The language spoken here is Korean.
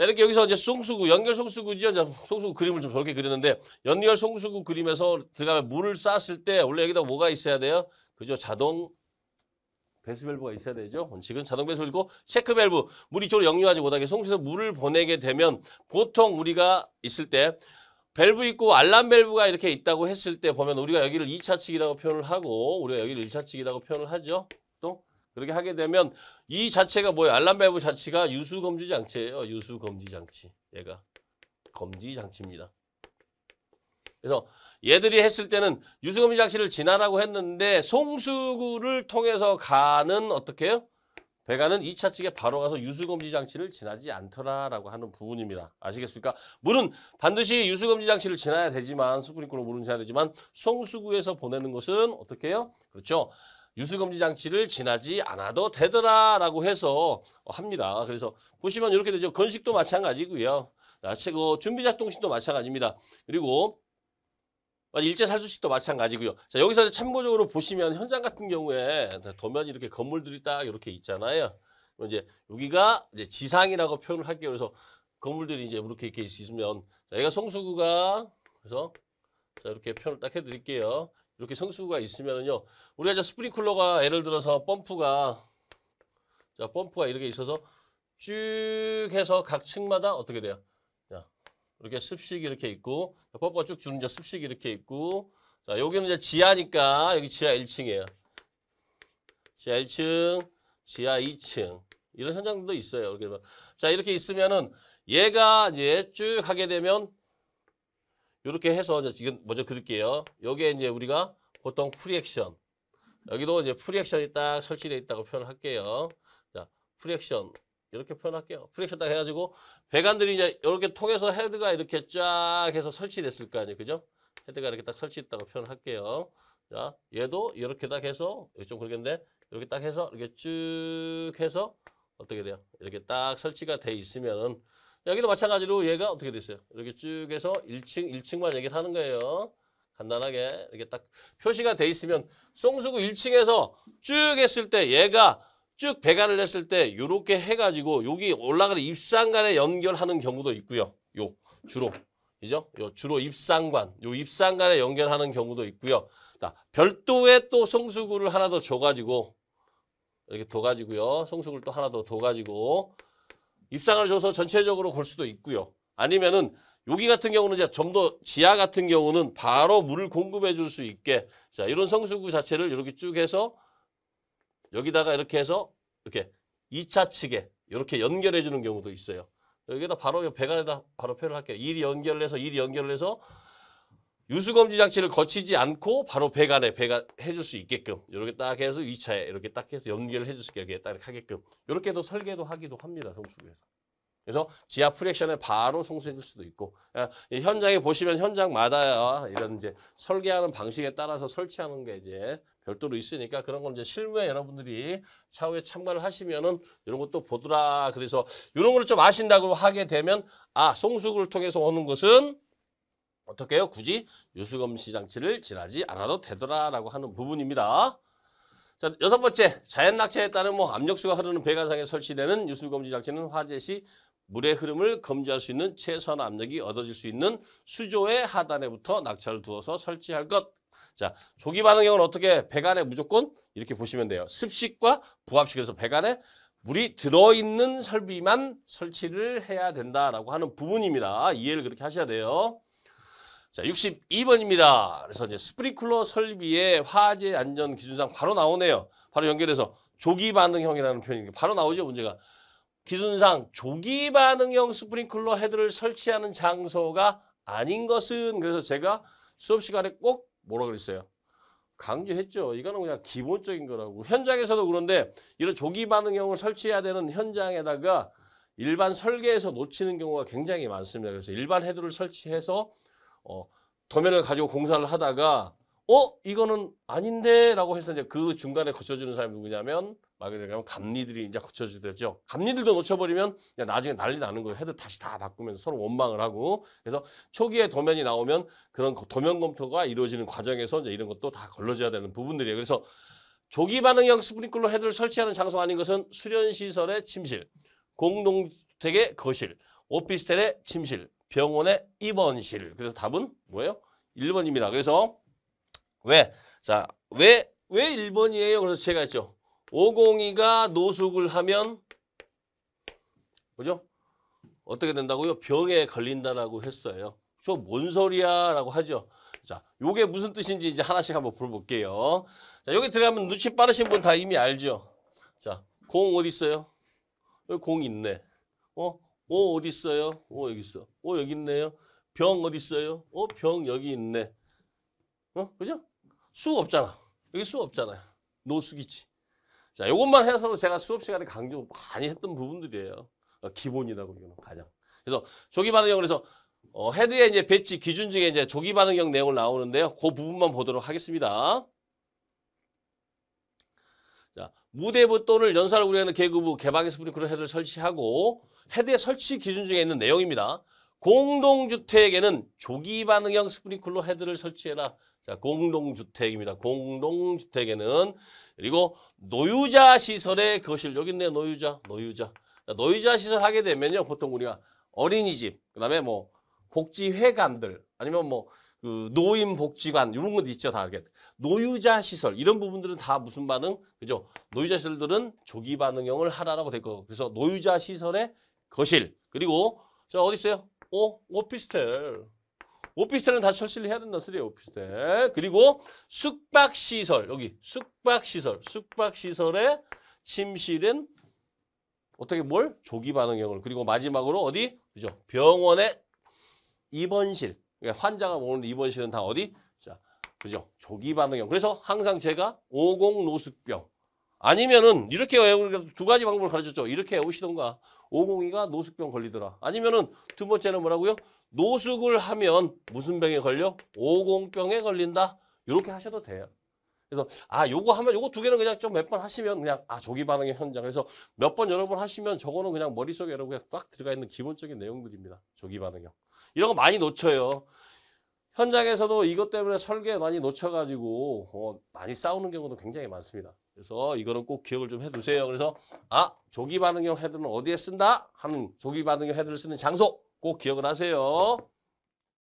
자, 이렇게 여기서 이제 송수구, 연결 송수구지 자, 송수구 그림을 좀 저렇게 그렸는데, 연결 송수구 그림에서 들어가면 물을 쐈을 때, 원래 여기다 뭐가 있어야 돼요? 그죠? 자동 배수밸브가 있어야 되죠. 원칙은 자동 배수밸브고 체크 밸브 물이 쪽으로 역류하지 못하게 송수에서 물을 보내게 되면 보통 우리가 있을 때 밸브 있고 알람 밸브가 이렇게 있다고 했을 때 보면 우리가 여기를 2차 측이라고 표현을 하고 우리가 여기를 1차 측이라고 표현을 하죠. 그렇게 하게 되면 이 자체가 뭐예요? 알람 밸브 자체가 유수 검지 장치예요. 유수 검지 장치. 얘가 검지 장치입니다. 그래서 얘들이 했을 때는 유수 검지 장치를 지나라고 했는데 송수구를 통해서 가는 어떻게 해요? 배가는 2차 측에 바로 가서 유수검지 장치를 지나지 않더라라고 하는 부분입니다. 아시겠습니까? 물은 반드시 유수검지 장치를 지나야 되지만 스프링클러 물은 지나야 되지만 송수구에서 보내는 것은 어떻게 해요? 그렇죠. 유수금지 장치를 지나지 않아도 되더라라고 해서 합니다. 그래서 보시면 이렇게 되죠. 건식도 마찬가지고요. 최고 그 준비작동식도 마찬가지입니다. 그리고 어, 일제 살수식도 마찬가지고요. 자, 여기서 참고적으로 보시면 현장 같은 경우에 도면 이렇게 건물들이 딱 이렇게 있잖아요. 이제 여기가 이제 지상이라고 표현을 할게요. 그래서 건물들이 이제 이렇게 이렇게 있으면 자, 여기가 성수구가 그래서 자, 이렇게 표현을 딱 해드릴게요. 이렇게 성수가 있으면요 우리가 이제 스프링클러가 예를 들어서 펌프가 자 펌프가 이렇게 있어서 쭉 해서 각 층마다 어떻게 돼요? 자 이렇게 습식 이렇게 있고 자, 펌프가 쭉 주는 이제 습식 이렇게 있고 자 여기는 이제 지하니까 여기 지하 1층이에요. 지하 1층, 지하 2층 이런 현장도 있어요. 이렇게 자 이렇게 있으면은 얘가 이제 쭉 하게 되면 이렇게 해서 지금 먼저 그릴게요. 여기에 이제 우리가 보통 프리액션 여기도 이제 프리액션이 딱 설치되어 있다고 표현할게요. 자, 프리액션 이렇게 표현할게요. 프리액션 딱 해가지고 배관들이 이제 이렇게 통해서 헤드가 이렇게 쫙 해서 설치됐을 거 아니에요, 그죠? 헤드가 이렇게 딱 설치됐다고 표현할게요. 자, 얘도 이렇게 딱 해서 여기 좀 그러겠는데 이렇게 딱 해서 이렇게 쭉 해서 어떻게 돼요? 이렇게 딱 설치가 돼 있으면은 여기도 마찬가지로 얘가 어떻게 됐어요? 이렇게 쭉 해서 1층, 1층만 얘기를 하는 거예요. 간단하게 이렇게 딱 표시가 돼 있으면 송수구 1층에서 쭉 했을 때 얘가 쭉 배관을 했을 때 이렇게 해가지고 여기 올라가는 입상간에 연결하는 경우도 있고요. 요 주로 이죠? 요 주로 입상관, 요 입상관에 연결하는 경우도 있고요. 자, 별도의 또 송수구를 하나 더 줘가지고 이렇게 둬가지고요. 송수구를 또 하나 더 둬가지고 입상을 줘서 전체적으로 걸 수도 있고요. 아니면은 여기 같은 경우는 이제 좀 더 지하 같은 경우는 바로 물을 공급해 줄 수 있게 자 이런 성수구 자체를 이렇게 쭉 해서 여기다가 이렇게 해서 이렇게 2차 측에 이렇게 연결해 주는 경우도 있어요. 여기다 바로 배관에다 바로 표를 할게요. 일이 연결해서 을 일이 연결해서 을 유수검지 장치를 거치지 않고 바로 배관에 배가 해줄 수 있게끔 이렇게 딱 해서 2차에 이렇게 딱 해서 연결을 해줄 수 있게 딱 하게끔 이렇게도 설계도 하기도 합니다. 성수에서. 구 그래서 지하 프렉션에 바로 송수해줄 수도 있고 아, 현장에 보시면 현장마다 이런 이제 설계하는 방식에 따라서 설치하는 게 이제 별도로 있으니까 그런 건 이제 실무에 여러분들이 차후에 참가를 하시면은 이런 것도 보더라 그래서 이런 걸 좀 아신다고 하게 되면 아 송수구를 통해서 오는 것은 어떻게 해요? 굳이 유수검시 장치를 지나지 않아도 되더라라고 하는 부분입니다. 자, 여섯 번째, 자연 낙차에 따른 뭐 압력수가 흐르는 배관상에 설치되는 유수검시 장치는 화재 시 물의 흐름을 검지할 수 있는 최소한 압력이 얻어질 수 있는 수조의 하단에부터 낙차를 두어서 설치할 것. 자, 조기 반응형은 어떻게 배관에 무조건 이렇게 보시면 돼요. 습식과 부합식에서 배관에 물이 들어있는 설비만 설치를 해야 된다라고 하는 부분입니다. 이해를 그렇게 하셔야 돼요. 자, 62번입니다. 그래서 이제 스프링클러 설비의 화재 안전 기준상 바로 나오네요. 바로 연결해서 조기 반응형이라는 표현이 바로 나오죠, 문제가. 기준상 조기 반응형 스프링클러 헤드를 설치하는 장소가 아닌 것은 그래서 제가 수업 시간에 꼭 뭐라 그랬어요? 강조했죠. 이거는 그냥 기본적인 거라고. 현장에서도 그런데 이런 조기 반응형을 설치해야 되는 현장에다가 일반 설계에서 놓치는 경우가 굉장히 많습니다. 그래서 일반 헤드를 설치해서 어, 도면을 가지고 공사를 하다가 어 이거는 아닌데라고 해서 이제 그 중간에 거쳐주는 사람이 누구냐면 말 그대로 하면 감리들이 이제 거쳐주죠. 감리들도 놓쳐버리면 나중에 난리 나는 거예요. 헤드 다시 다 바꾸면서 서로 원망을 하고 그래서 초기에 도면이 나오면 그런 도면 검토가 이루어지는 과정에서 이제 이런 것도 다 걸러져야 되는 부분들이에요. 그래서 조기 반응형 스프링클러 헤드를 설치하는 장소 아닌 것은 수련 시설의 침실, 공동주택의 거실, 오피스텔의 침실, 병원의 입원실. 그래서 답은 뭐예요? 1번입니다. 그래서 왜? 자, 왜, 왜 1번이에요? 그래서 제가 했죠. 502가 노숙을 하면 뭐죠? 어떻게 된다고요? 병에 걸린다라고 했어요. 저 뭔 소리야? 라고 하죠. 자, 요게 무슨 뜻인지 이제 하나씩 한번 볼볼게요. 자, 여기 들어가면 눈치 빠르신 분 다 이미 알죠? 자, 공 어디 있어요? 여기 공 있네. 어? 오 어, 어디 있어요? 오 어, 여기 있어. 오 어, 여기 있네요. 병 어디 있어요? 어병 여기 있네. 어 그죠? 수 없잖아. 여기 수 없잖아요. 노수기지. 자 이것만 해서 제가 수업 시간에 강조 많이 했던 부분들이에요. 기본이라고 이거는 가장. 그래서 조기 반응형 그래서 어, 헤드에 이제 배치 기준 중에 이제 조기 반응형 내용을 나오는데요. 그 부분만 보도록 하겠습니다. 자, 무대부 또는 연사를 우려하는 개그부 개방의 스프링클러 헤드를 설치하고 헤드의 설치 기준 중에 있는 내용입니다. 공동주택에는 조기 반응형 스프링클러 헤드를 설치해라. 자, 공동주택입니다. 공동주택에는 그리고 노유자 시설의 거실 여기 있네요. 노유자, 노유자. 자, 노유자 시설 하게 되면요. 보통 우리가 어린이집, 그다음에 뭐 복지회관들 아니면 뭐그 노인 복지관 이런 것도 있죠 다 노유자 시설 이런 부분들은 다 무슨 반응 그죠 노유자 시설들은 조기 반응형을 하라라고 될 거고 그래서 노유자 시설의 거실 그리고 자 어디 있어요 오 오피스텔 오피스텔은 다 철실히 해야 된다 쓰리 오피스텔 그리고 숙박시설 여기 숙박시설 숙박시설의 침실은 어떻게 뭘 조기 반응형을 그리고 마지막으로 어디 그죠 병원의 입원실 그러니까 환자가 오는 입원실은 다 어디? 자, 그죠? 조기 반응형. 그래서 항상 제가 오공 노숙병 아니면은 이렇게 우두 가지 방법을 가르쳤죠. 이렇게 오시던가 오공이가 노숙병 걸리더라. 아니면은 두 번째는 뭐라고요? 노숙을 하면 무슨 병에 걸려? 오공병에 걸린다. 이렇게 하셔도 돼요. 그래서 아 요거 하면 요거 두 개는 그냥 좀 몇 번 하시면 그냥 아 조기 반응의 현장 그래서 몇 번 여러 번 하시면 저거는 그냥 머릿속에 여러분 그냥 꽉 들어가 있는 기본적인 내용들입니다 조기 반응형 이런 거 많이 놓쳐요. 현장에서도 이것 때문에 설계 많이 놓쳐가지고 어, 많이 싸우는 경우도 굉장히 많습니다. 그래서 이거는 꼭 기억을 좀 해두세요. 그래서 아 조기 반응형 헤드는 어디에 쓴다 하는 조기 반응형 헤드를 쓰는 장소 꼭 기억을 하세요.